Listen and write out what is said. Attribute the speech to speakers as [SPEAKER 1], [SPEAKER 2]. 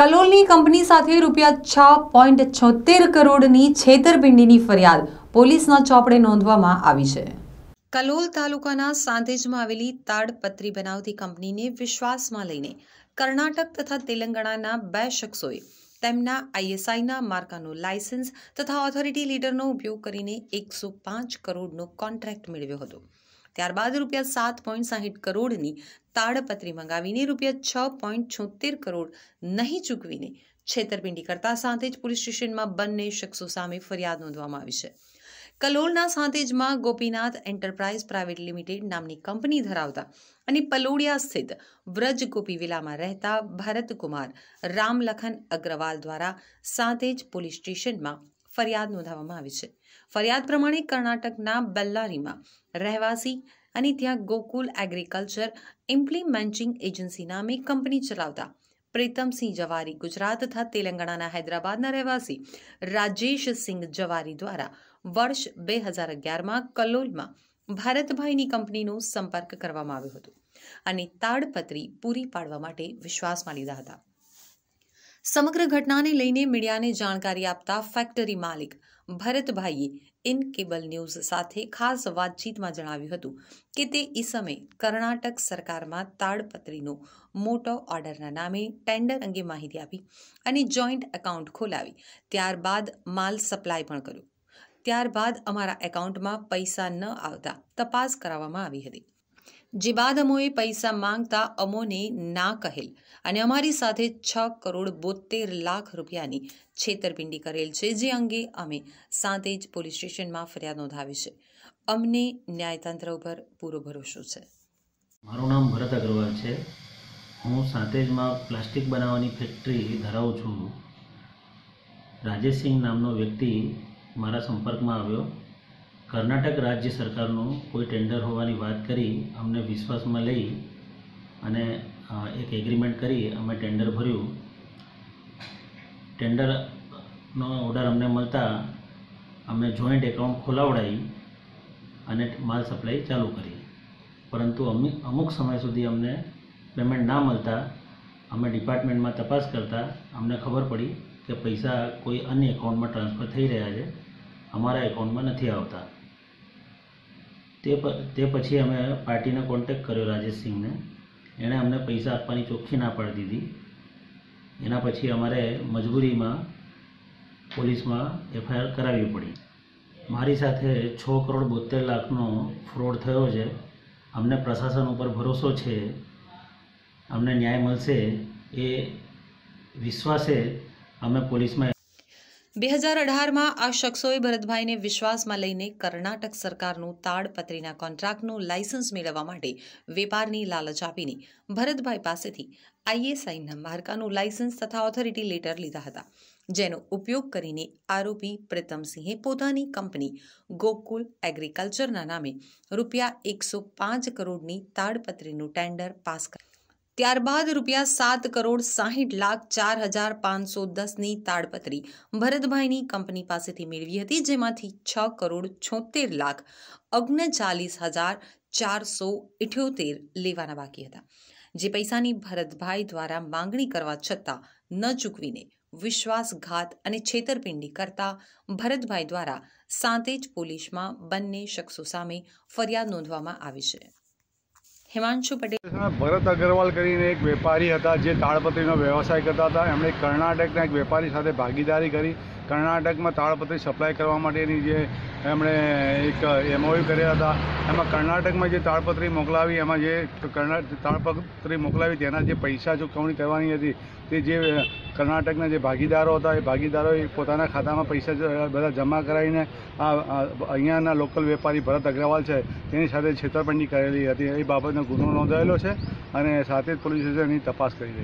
[SPEAKER 1] કલોલની company સાથે રૂપિયા છ પોઈન્ટ છોતેર કરોડની છેતરપિંડીની ફરિયાદ પોલીસના ચોપડે નોંધવામાં આવી છે કલોલ તાલુકાના સાંતેજમાં આવેલી તાડપત્રી બનાવતી કંપનીને વિશ્વાસમાં લઈને કર્ણાટક તથા તેલંગાણાના બે શખ્સોએ તેમના આઈએસઆઈના માર્કાનું લાયસન્સ તથા ઓથોરિટી લીડરનો ઉપયોગ કરીને એકસો પાંચ કરોડનો કોન્ટ્રાક્ટ મેળવ્યો હતો ત્યારબાદ રૂપિયા સાત પોઈન્ટ સાહીઠ કરોડની તાડપત્રી મંગાવીને રૂપિયા છ પોઈન્ટ છોતેર કરોડ નહીં ચૂકવીને છેતરપિંડી કરતા સાંતેજ પોલીસ સ્ટેશનમાં બંને શખ્સો સામે ફરિયાદ નોંધવામાં આવી છે કલોલના સાંતેજમાં ગોપીનાથ એન્ટરપ્રાઇઝ પ્રાઇવેટ લિમિટેડ નામની કંપની ધરાવતા અને પલોડિયા સ્થિત વ્રજ ગોપી વિલામાં રહેતા ભરતકુમાર રામલખન અગ્રવાલ દ્વારા સાંતેજ પોલીસ સ્ટેશનમાં ફરિયાદ નોંધાવવામાં આવી છે ફરિયાદ પ્રમાણે કર્ણાટકના બેલ્લારીમાં રહેવાસી અને ત્યાં ગોકુલ એગ્રીકલ્ચર ઇમ્પ્લિમેન્ટિંગ એજન્સી નામે કંપની ચલાવતા પ્રીતમસિંહ જવારી ગુજરાત તથા તેલંગાણાના હૈદરાબાદના રહેવાસી રાજેશ સિંઘ જવારી દ્વારા વર્ષ બે હજાર અગિયારમાં કલોલમાં ભારતભાઈની કંપનીનો સંપર્ક કરવામાં આવ્યો હતો અને તાડપત્રી પૂરી પાડવા માટે વિશ્વાસમાં લીધા હતા સમગ્ર ઘટનાને લઈને મીડિયાને જાણકારી આપતા ફેક્ટરી માલિક ભરતભાઈએ ઇન કેબલ ન્યૂઝ સાથે ખાસ વાતચીતમાં જણાવ્યું હતું કે તે ઈસમે કર્ણાટક સરકારમાં તાડપત્રીનો મોટો ઓર્ડરના નામે ટેન્ડર અંગે માહિતી આપી અને જોઈન્ટ એકાઉન્ટ ખોલાવી ત્યારબાદ માલ સપ્લાય પણ કર્યો ત્યારબાદ અમારા એકાઉન્ટમાં પૈસા ન આવતા તપાસ કરાવવામાં આવી હતી જે બાદ અમોએ પૈસા માંગતા અમોને ના કહેલ અને અમારી સાથે છ કરોડ બોતેર લાખ રૂપિયાની છેતરપિંડી કરેલ છે જે અંગે અમે સાંતે જ પોલીસ સ્ટેશનમાં ફરિયાદ નોંધાવી છે અમને ન્યાયતંત્ર ઉપર પૂરો ભરોસો છે
[SPEAKER 2] મારું નામ ભરત અગ્રવાલ છે હું સાંતેજમાં પ્લાસ્ટિક બનાવવાની ફેક્ટરી ધરાવું છું રાજેશ સિંહ નામનો વ્યક્તિ મારા સંપર્કમાં આવ્યો કર્ણાટક રાજ્ય સરકારનું કોઈ ટેન્ડર હોવાની વાત કરી અમને વિશ્વાસમાં લઈ અને એક એગ્રીમેન્ટ કરી અમે ટેન્ડર ભર્યું ટેન્ડરનો ઓર્ડર અમને મળતા અમે જોઈન્ટ એકાઉન્ટ ખોલાવડાવી અને માલ સપ્લાય ચાલુ કરી પરંતુ અમે અમુક સમય સુધી અમને પેમેન્ટ ના મળતા અમે ડિપાર્ટમેન્ટમાં તપાસ કરતાં અમને ખબર પડી કે પૈસા કોઈ અન્ય એકાઉન્ટમાં ટ્રાન્સફર થઈ રહ્યા છે અમારા એકાઉન્ટમાં નથી આવતા તે તે પછી અમે પાર્ટીને કોન્ટેક કર્યો રાજેશસિંહને એણે અમને પૈસા આપવાની ચોખ્ખી ના પાડી દીધી એના પછી અમારે મજબૂરીમાં પોલીસમાં એફઆઈઆર કરાવવી પડી મારી સાથે છ કરોડ બોતેર લાખનો ફ્રોડ થયો છે અમને પ્રશાસન ઉપર ભરોસો છે અમને ન્યાય મળશે એ વિશ્વાસે અમે પોલીસમાં
[SPEAKER 1] બે હજાર અઢારમાં આ શખ્સોએ ભરતભાઈને વિશ્વાસમાં લઈને કર્ણાટક સરકારનું તાડપત્રીના કોન્ટ્રાક્ટનું લાયસન્સ મેળવવા માટે વેપારની લાલચ આપીને ભરતભાઈ પાસેથી આઈએસઆઈના માર્કાનું લાયસન્સ તથા ઓથોરિટી લેટર લીધા હતા જેનો ઉપયોગ કરીને આરોપી પ્રીતમસિંહે પોતાની કંપની ગોકુલ એગ્રીકલ્ચરના નામે રૂપિયા એકસો પાંચ કરોડની તાડપત્રીનું ટેન્ડર પાસ કર્યું ત્યારબાદ રૂપિયા સાત કરોડ સાહીઠ લાખ ચાર હજાર પાંચસો દસની તાડપત્રી ભરતભાઈની કંપની પાસેથી મેળવી હતી જેમાંથી છ કરોડ છોતેર લાખ ઓગણચાલીસ હજાર ચારસો ઇઠ્યોતેર લેવાના બાકી હતા જે પૈસાની ભરતભાઈ દ્વારા માંગણી કરવા છતાં ન ચૂકવીને વિશ્વાસઘાત અને છેતરપિંડી કરતા ભરતભાઈ દ્વારા સાંતેજ પોલીસમાં બંને શખ્સો સામે ફરિયાદ નોંધવામાં આવી છે હિમાંશુ પટેલ
[SPEAKER 2] ભરત અગ્રવાલ કરીને એક વેપારી હતા જે તાળપત્રીનો વ્યવસાય કરતા હતા એમણે કર્ણાટકના એક વેપારી સાથે ભાગીદારી કરી કર્ણાટકમાં તાળપત્રી સપ્લાય કરવા માટેની જે એમણે એક એમઓયુ કર્યા હતા એમાં કર્ણાટકમાં જે તાળપત્રી મોકલાવી એમાં જે કર્ણા તાળપત્રી મોકલાવી તેના જે પૈસા ચૂકવણી કરવાની હતી તે જે કર્ણાટકના જે ભાગીદારો હતા એ ભાગીદારોએ પોતાના ખાતામાં પૈસા બધા જમા કરાવીને આ અહીંયાના લોકલ વેપારી ભરત અગ્રવાલ છે તેની સાથે છેતરપિંડી કરેલી હતી એ બાબતનો ગુનો નોંધાયેલો છે અને સાથે જ પોલીસ સ્ટેશનની તપાસ કરી રહી